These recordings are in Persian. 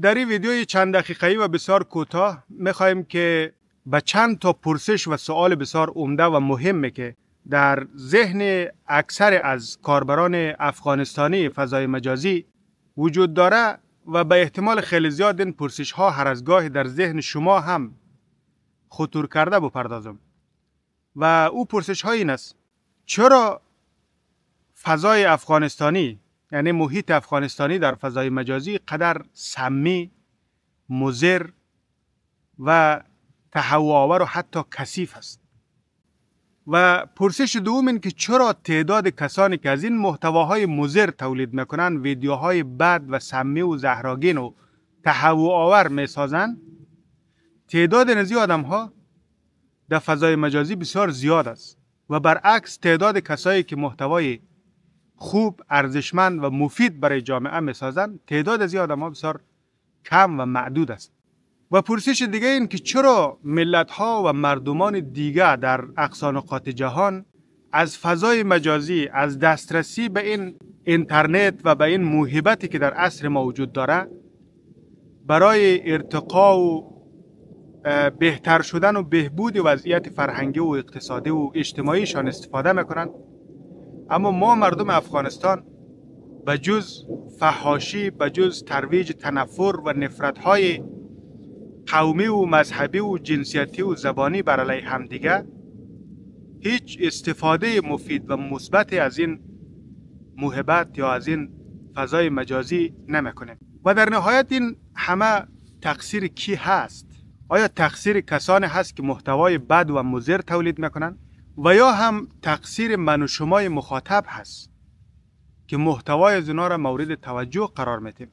در این ویدیوی چند دقیقه و بسیار کوتاه میخواهیم که به چند تا پرسش و سوال بسیار عمده و مهمه که در ذهن اکثر از کاربران افغانستانی فضای مجازی وجود داره و به احتمال خیلی زیاد این پرسش ها هر از گاه در ذهن شما هم خطور کرده بپردازم و او پرسش های این است چرا فضای افغانستانی یعنی محیط افغانستانی در فضای مجازی قدر سمی مزر و تحواور و حتی کثیف است و پرسش دوم این که چرا تعداد کسانی که از این محتواهای مزر تولید میکنن ویدیوهای بد و سمی و زهراگین و تهوع آور میسازن تعداد نزی آدم ها در فضای مجازی بسیار زیاد است و برعکس تعداد کسایی که محتوای خوب ارزشمند و مفید برای جامعه می تعداد از این آدم بسیار کم و معدود است و پرسش دیگه این که چرا ملت ها و مردمان دیگه در اقصان جهان از فضای مجازی از دسترسی به این اینترنت و به این موهبتی که در عصر ما وجود داره برای ارتقا و بهتر شدن و بهبود وضعیت فرهنگی و اقتصادی و اجتماعیشان استفاده میکنند اما ما مردم افغانستان به جز فحاشی به جز ترویج تنفر و نفرت های قومی و مذهبی و جنسیتی و زبانی بر علیه همدیگه هیچ استفاده مفید و مثبت از این محبت یا از این فضای مجازی نمیکنیم و در نهایت این همه تقصیر کی هست آیا تقصیر کسانی هست که محتوای بد و مضر تولید میکنند و یا هم تقصیر من و شمای مخاطب هست که محتوای از را مورد توجه قرار میتیم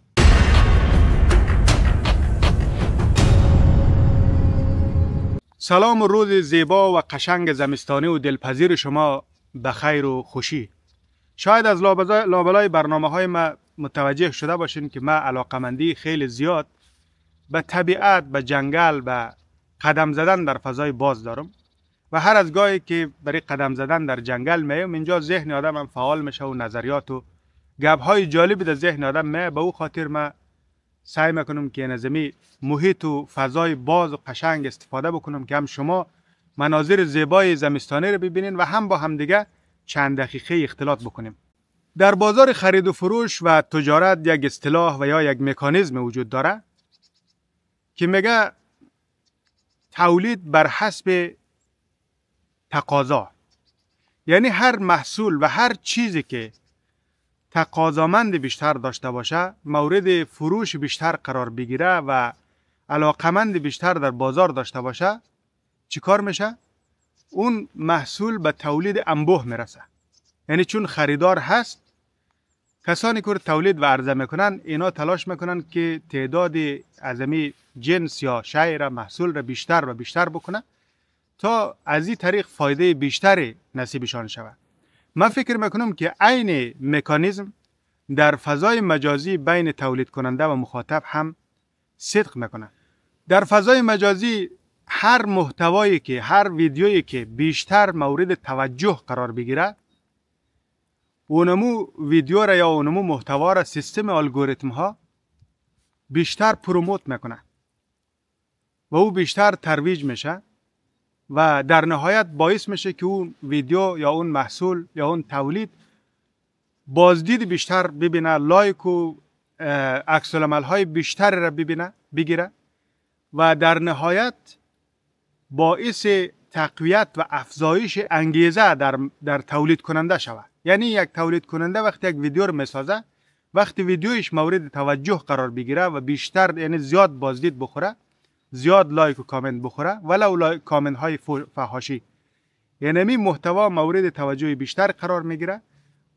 سلام و روز زیبا و قشنگ زمستانی و دلپذیر شما به خیر و خوشی شاید از لابلای برنامه های ما متوجه شده باشین که ما علاقمندی خیلی زیاد به طبیعت، به جنگل، به قدم زدن در فضای باز دارم و هر از گاهی که برای قدم زدن در جنگل میام اینجا ذهن آدم هم فعال میشه و نظریات و گپ های جالبی در ذهن آدم می به او خاطر ما سعی میکنم که نظمی محیط و فضای باز و قشنگ استفاده بکنم که هم شما مناظر زیبای زمستانه رو ببینین و هم با همدیگه چند دقیقه اختلاط بکنیم در بازار خرید و فروش و تجارت یک اصطلاح و یا یک مکانیزم وجود داره که میگه تولید بر حسب تقاضا یعنی هر محصول و هر چیزی که تقاضامند بیشتر داشته باشه مورد فروش بیشتر قرار بگیره و علاقمند بیشتر در بازار داشته باشه چیکار میشه اون محصول به تولید انبوه میرسه یعنی چون خریدار هست کسانی که تولید و عرضه میکنن اینا تلاش میکنن که تعداد از جنس یا شعر محصول را بیشتر و بیشتر بکنن. تا از این طریق فایده بیشتری نصیبشان شود من فکر میکنم که عین مکانیزم در فضای مجازی بین تولید کننده و مخاطب هم صدق میکنه در فضای مجازی هر محتوایی که هر ویدیویی که بیشتر مورد توجه قرار بگیره اونمو ویدیو را یا اونمو محتوا را سیستم الگوریتم ها بیشتر پروموت میکنه و او بیشتر ترویج میشه و در نهایت باعث میشه که اون ویدیو یا اون محصول یا اون تولید بازدید بیشتر ببینه لایک و عکس های بیشتر را ببینه بگیره و در نهایت باعث تقویت و افزایش انگیزه در, در تولید کننده شود یعنی یک تولید کننده وقتی یک ویدیو رو میسازه وقتی ویدیویش مورد توجه قرار بگیره و بیشتر یعنی زیاد بازدید بخوره زیاد لایک و کامنت بخوره ولو لایک کامنت های فحاشی یعنی محتوا مورد توجه بیشتر قرار میگیره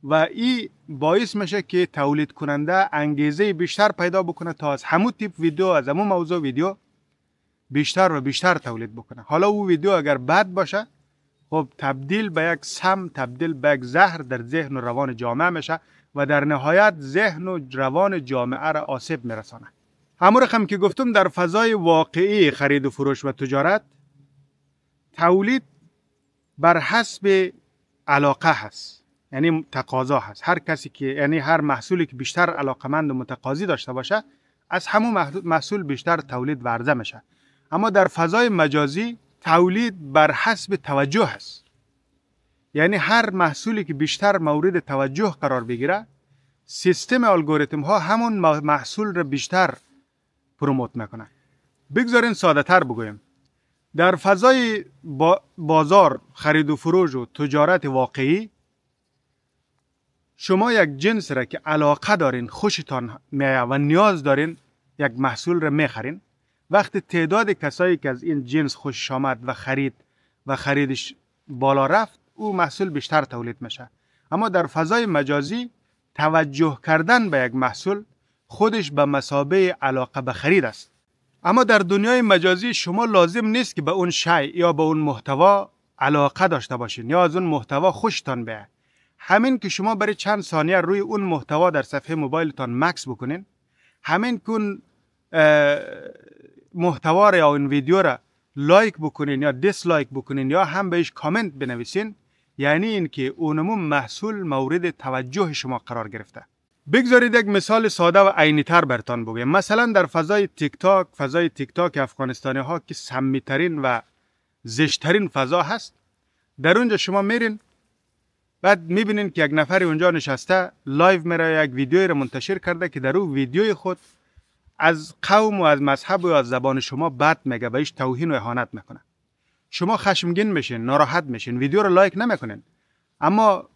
و این باعث میشه که تولید کننده انگیزه بیشتر پیدا بکنه تا از همون تیپ ویدیو از همون موضوع ویدیو بیشتر و بیشتر تولید بکنه حالا او ویدیو اگر بد باشه خب تبدیل به یک سم تبدیل به یک زهر در ذهن و روان جامعه میشه و در نهایت ذهن و روان جامعه را آسیب میرسانه همون رقم که گفتم در فضای واقعی خرید و فروش و تجارت تولید بر حسب علاقه هست یعنی تقاضا هست هر کسی که یعنی هر محصولی که بیشتر علاقمند و متقاضی داشته باشه از همون محصول بیشتر تولید و عرضه میشه اما در فضای مجازی تولید بر حسب توجه هست یعنی هر محصولی که بیشتر مورد توجه قرار بگیره سیستم الگوریتم ها همون محصول را بیشتر پروموت میکنن بگذارین ساده تر بگویم در فضای بازار خرید و فروش و تجارت واقعی شما یک جنس را که علاقه دارین خوشتان میایه و نیاز دارین یک محصول را میخرین وقتی تعداد کسایی که از این جنس خوش آمد و خرید و خریدش بالا رفت او محصول بیشتر تولید میشه اما در فضای مجازی توجه کردن به یک محصول خودش به مسابه علاقه به خرید است اما در دنیای مجازی شما لازم نیست که به اون شی یا به اون محتوا علاقه داشته باشین یا از اون محتوا خوشتان بیه همین که شما برای چند ثانیه روی اون محتوا در صفحه موبایلتان مکس بکنین همین که اون محتوا را یا اون ویدیو را لایک بکنین یا لایک بکنین یا هم بهش کامنت بنویسین یعنی اینکه اونمون محصول مورد توجه شما قرار گرفته بگذارید یک مثال ساده و عینی تر برتان بگویم مثلا در فضای تیک تاک فضای تیک تاک افغانستانی ها که سمیترین و زشترین فضا هست در اونجا شما میرین بعد میبینین که یک نفری اونجا نشسته لایو میره یک ویدیوی رو منتشر کرده که در اون ویدیوی خود از قوم و از مذهب و از زبان شما بد میگه بهش توهین و اهانت میکنه شما خشمگین میشین ناراحت میشین ویدیو رو لایک نمیکنین اما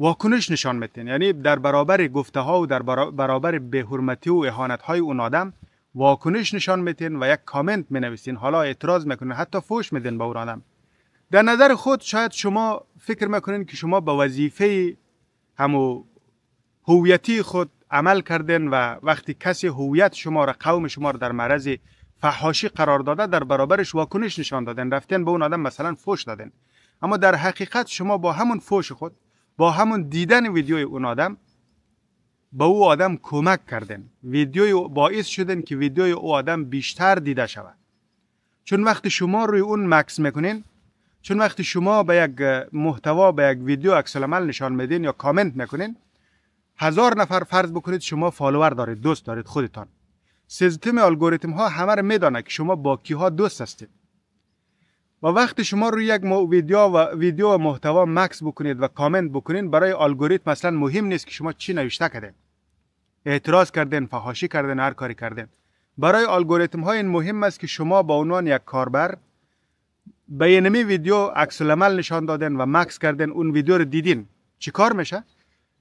واکنش نشان میتین یعنی در برابر گفته ها و در برابر به حرمتی و احانت های اون آدم واکنش نشان میتین و یک کامنت می نویسین حالا اعتراض میکنین حتی فوش میدین به اون آدم در نظر خود شاید شما فکر میکنین که شما به وظیفه همو هویتی خود عمل کردین و وقتی کسی هویت شما را قوم شما را در معرض فحاشی قرار داده در برابرش واکنش نشان دادن رفتین به اون آدم مثلا فوش دادن اما در حقیقت شما با همون فوش خود با همون دیدن ویدیوی اون آدم به او آدم کمک کردن ویدیوی باعث شدن که ویدیوی او آدم بیشتر دیده شود چون وقتی شما روی اون مکس میکنین چون وقتی شما به یک محتوا به یک ویدیو عکس نشان میدین یا کامنت میکنین هزار نفر فرض بکنید شما فالوور دارید دوست دارید خودتان سیستم الگوریتم ها همه رو میدانه که شما با کی ها دوست هستید و وقتی شما روی یک ویدیو و ویدیو محتوا مکس بکنید و کامنت بکنید برای الگوریتم مثلا مهم نیست که شما چی نوشته کردین اعتراض کردین فحاشی کردین هر کاری کردین برای الگوریتم ها این مهم است که شما با عنوان یک کاربر به اینمی ویدیو عکس العمل نشان دادن و مکس کردن اون ویدیو رو دیدین چی کار میشه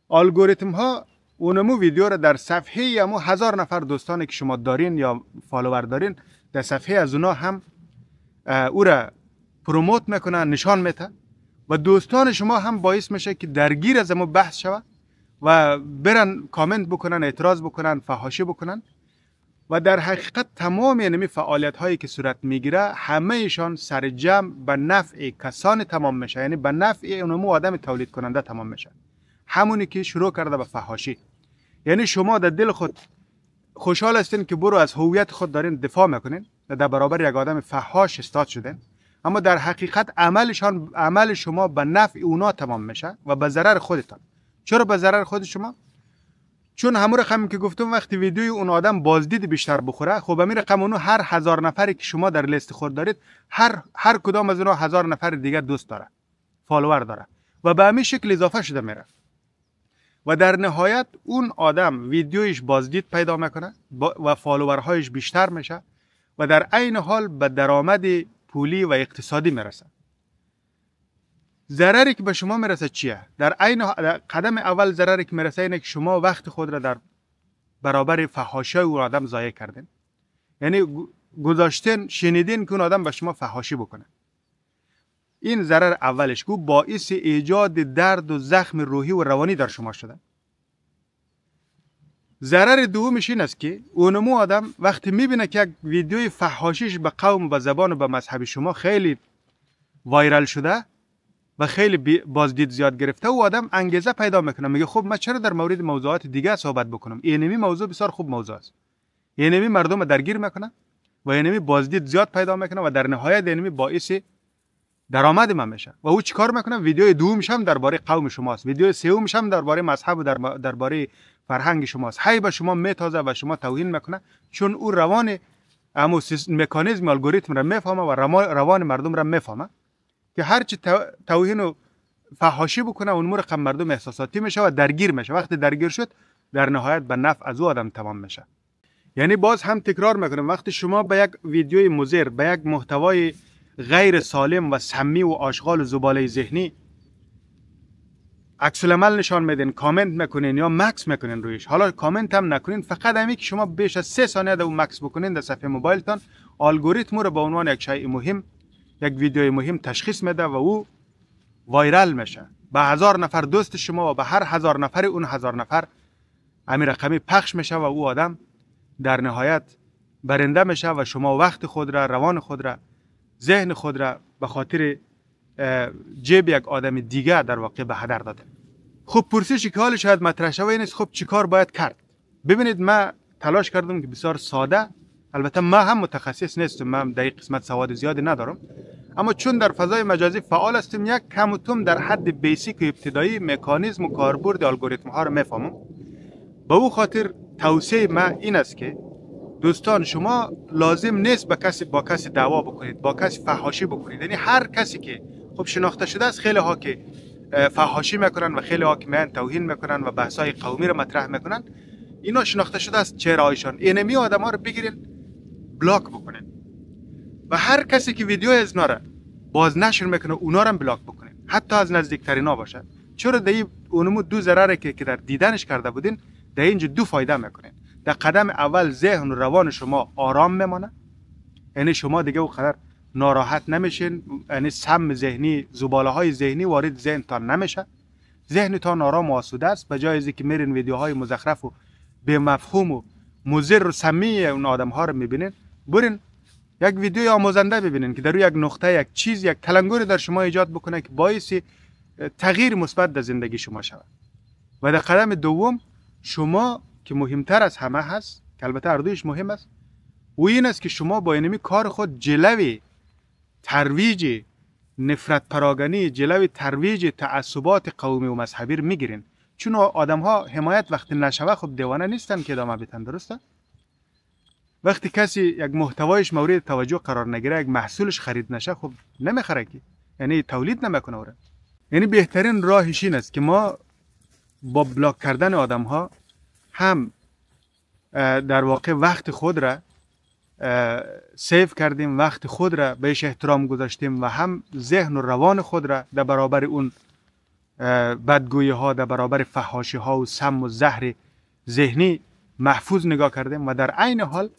الگوریتم ها اونمو ویدیو رو در صفحه ی هم هزار نفر دوستانی که شما دارین یا فالوور دارین در صفحه از اونها هم او را پروموت میکنه نشان میده و دوستان شما هم باعث میشه که درگیر از ما بحث شود و برن کامنت بکنن اعتراض بکنن فحاشی بکنن و در حقیقت تمام یعنی فعالیت هایی که صورت میگیره ایشان سر جمع به نفع کسان تمام میشه یعنی به نفع اونمو آدم تولید کننده تمام میشه همونی که شروع کرده به فحاشی یعنی شما در دل خود خوشحال هستین که برو از هویت خود دارین دفاع میکنین و در برابر یک آدم فحاش استاد شدین اما در حقیقت عملشان عمل شما به نفع اونا تمام میشه و به ضرر خودتان چرا به ضرر خود شما چون همون رقمی که گفتم وقتی ویدیوی اون آدم بازدید بیشتر بخوره خب همین رقم اونو هر هزار نفری که شما در لیست خود دارید هر هر کدام از اونها هزار نفر دیگر دوست داره فالوور داره و به همین شکل اضافه شده میره و در نهایت اون آدم ویدیویش بازدید پیدا میکنه و فالوورهایش بیشتر میشه و در عین حال به درآمدی پولی و اقتصادی میرسه ضرری که به شما میرسه چیه در عین قدم اول ضرری که میرسه اینه که شما وقت خود را در برابر فحاشی او آدم ضایع کردین یعنی گذاشتن شنیدین که اون آدم به شما فحاشی بکنه این ضرر اولش گو باعث ایجاد درد و زخم روحی و روانی در شما شده ضرر دومش این است که اونمو آدم وقتی میبینه که یک ویدیوی فحاشیش به قوم به زبان و به مذهب شما خیلی وایرال شده و خیلی بازدید زیاد گرفته او آدم انگیزه پیدا میکنه میگه خب من چرا در مورد موضوعات دیگه صحبت بکنم اینمی موضوع بسیار خوب موضوع است اینمی مردم درگیر میکنه و اینمی بازدید زیاد پیدا میکنه و در نهایت اینمی باعث درآمد من میشه و او چیکار میکنه ویدیو دومش هم درباره قوم شماست ویدیو سومش هم درباره مذهب و درباره فرهنگ شماست هی به شما میتازه و شما توهین میکنه چون او روان امو مکانیزم الگوریتم را میفهمه و روان مردم را میفهمه که هرچی توهین و فحاشی بکنه اون رقم مردم احساساتی میشه و درگیر میشه وقتی درگیر شد در نهایت به نفع از او آدم تمام میشه یعنی باز هم تکرار میکنم وقتی شما به یک ویدیوی مزر به یک محتوای غیر سالم و سمی و آشغال و زباله ذهنی عکس العمل نشان میدین کامنت میکنین یا مکس میکنین رویش حالا کامنت هم نکنین فقط همین که شما بیش از سه ثانیه در مکس بکنین در صفحه موبایلتان الگوریتم رو به عنوان یک شای مهم یک ویدیوی مهم تشخیص میده و او وایرال میشه به هزار نفر دوست شما و به هر هزار نفر اون هزار نفر همین رقمی پخش میشه و او آدم در نهایت برنده میشه و شما وقت خود را روان خود را ذهن خود را به خاطر جیب یک آدم دیگر در واقع به هدر داده خب پرسشی که حال شاید مطرح شوه این است خب چیکار باید کرد ببینید من تلاش کردم که بسیار ساده البته من هم متخصص نیستم من در این قسمت سواد زیادی ندارم اما چون در فضای مجازی فعال هستم یک کم و توم در حد بیسیک و ابتدایی مکانیزم و کاربرد الگوریتم ها رو میفهمم به او خاطر توصیه من این است که دوستان شما لازم نیست با کسی با کسی دعوا بکنید با کسی فحاشی بکنید یعنی هر کسی که خب شناخته شده است خیلی ها که فحاشی میکنن و خیلی ها که میان توهین میکنن و بحث های قومی رو مطرح میکنن اینا شناخته شده است چهره هایشان انمی آدم ها رو بگیرین بلاک بکنین و هر کسی که ویدیو از را باز نشر میکنه اونا رو بلاک بکنید حتی از نزدیک ها باشد چرا دهی اونمو دو ضرره که در دیدنش کرده بودین در اینجا دو فایده میکنه در قدم اول ذهن و روان شما آرام میمانه یعنی شما دیگه اونقدر ناراحت نمیشین یعنی سم ذهنی زباله های ذهنی وارد ذهنتان نمیشه ذهنتان آرام و آسوده است به جای اینکه میرین ویدیوهای مزخرف و به مفهوم و مضر و سمی اون آدم ها رو میبینین برین یک ویدیو آموزنده ببینین که در روی یک نقطه یک چیز یک تلنگری در شما ایجاد بکنه که باعث تغییر مثبت در زندگی شما شود و در قدم دوم شما که مهمتر از همه هست که البته اردویش مهم است و این است که شما با اینمی کار خود جلوی ترویج نفرت پراگنی جلوی ترویج تعصبات قومی و مذهبی رو میگیرین چون آدم ها حمایت وقتی نشوه خب دیوانه نیستن که ادامه بتن درسته وقتی کسی یک محتوایش مورد توجه قرار نگیره یک محصولش خرید نشه خب نمیخره که یعنی تولید نمیکنه یعنی بهترین راهش این است که ما با بلاک کردن آدم ها هم در واقع وقت خود را سیف کردیم وقت خود را بهش احترام گذاشتیم و هم ذهن و روان خود را در برابر اون بدگویی ها در برابر فحاشی ها و سم و زهر ذهنی محفوظ نگاه کردیم و در عین حال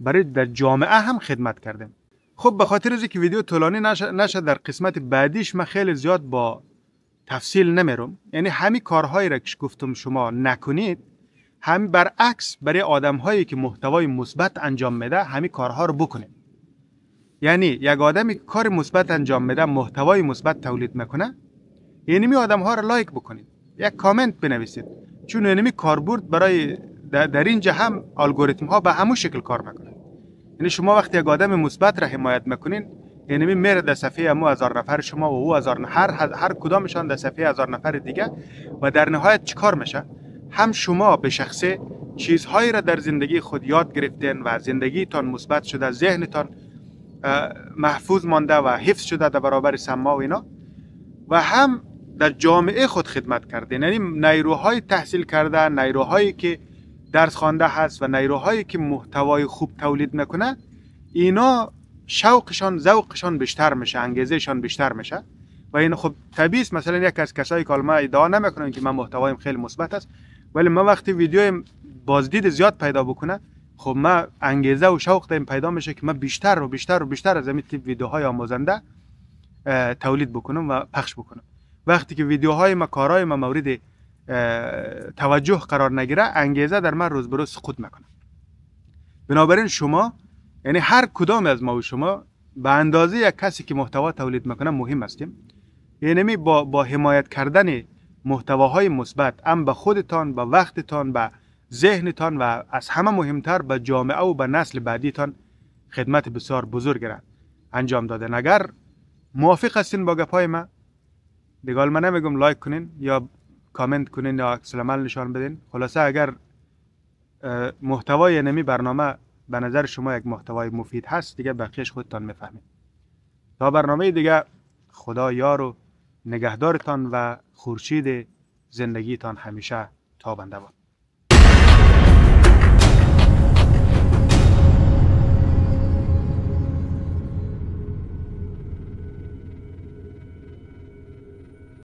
برای در جامعه هم خدمت کردیم خب به خاطر از که ویدیو طولانی نشد در قسمت بعدیش من خیلی زیاد با تفصیل نمیرم یعنی همین کارهایی را که گفتم شما نکنید هم برعکس برای آدم هایی که محتوای مثبت انجام میده همی کارها رو بکنه یعنی یک آدمی کار مثبت انجام میده محتوای مثبت تولید میکنه اینمی آدم ها رو لایک بکنید یک کامنت بنویسید چون اینمی کاربرد برای در اینجا هم الگوریتم ها به همون شکل کار میکنه یعنی شما وقتی یک آدم مثبت را حمایت میکنین یعنی میره در صفحه مو هزار نفر شما و او هزار هر هر کدامشان در صفحه هزار نفر دیگه و در نهایت چیکار میشه هم شما به شخصه چیزهایی را در زندگی خود یاد گرفتین و زندگیتان مثبت شده ذهنتان محفوظ مانده و حفظ شده در برابر سما و اینا و هم در جامعه خود خدمت کرده یعنی نیروهای تحصیل کرده نیروهایی که درس خوانده هست و نیروهایی که محتوای خوب تولید میکنه اینا شوقشان ذوقشان بیشتر میشه انگیزهشان بیشتر میشه و این خب طبیعی مثلا یک از کسایی که ادعا نمیکنن که من محتوایم خیلی مثبت است ولی ما وقتی ویدیو بازدید زیاد پیدا بکنه خب ما انگیزه و شوق داریم پیدا میشه که ما بیشتر و بیشتر و بیشتر از همین تیپ ویدیوهای آموزنده تولید بکنم و پخش بکنم وقتی که ویدیوهای ما کارهای ما مورد توجه قرار نگیره انگیزه در من روز بروز سقوط میکنه بنابراین شما یعنی هر کدام از ما و شما به اندازه یک کسی که محتوا تولید میکنه مهم هستیم یعنی با, با حمایت کردن محتواهای مثبت ام به خودتان به وقتتان به ذهنتان و از همه مهمتر به جامعه و به نسل بعدیتان خدمت بسیار بزرگ را انجام داده اگر موافق هستین با گپای ما دیگه من نمیگم لایک کنین یا کامنت کنین یا عکس نشان بدین خلاصه اگر محتوای نمی برنامه به نظر شما یک محتوای مفید هست دیگه بقیش خودتان میفهمید تا برنامه دیگه خدا یار و نگهدارتان و خورشید زندگیتان همیشه تابنده باد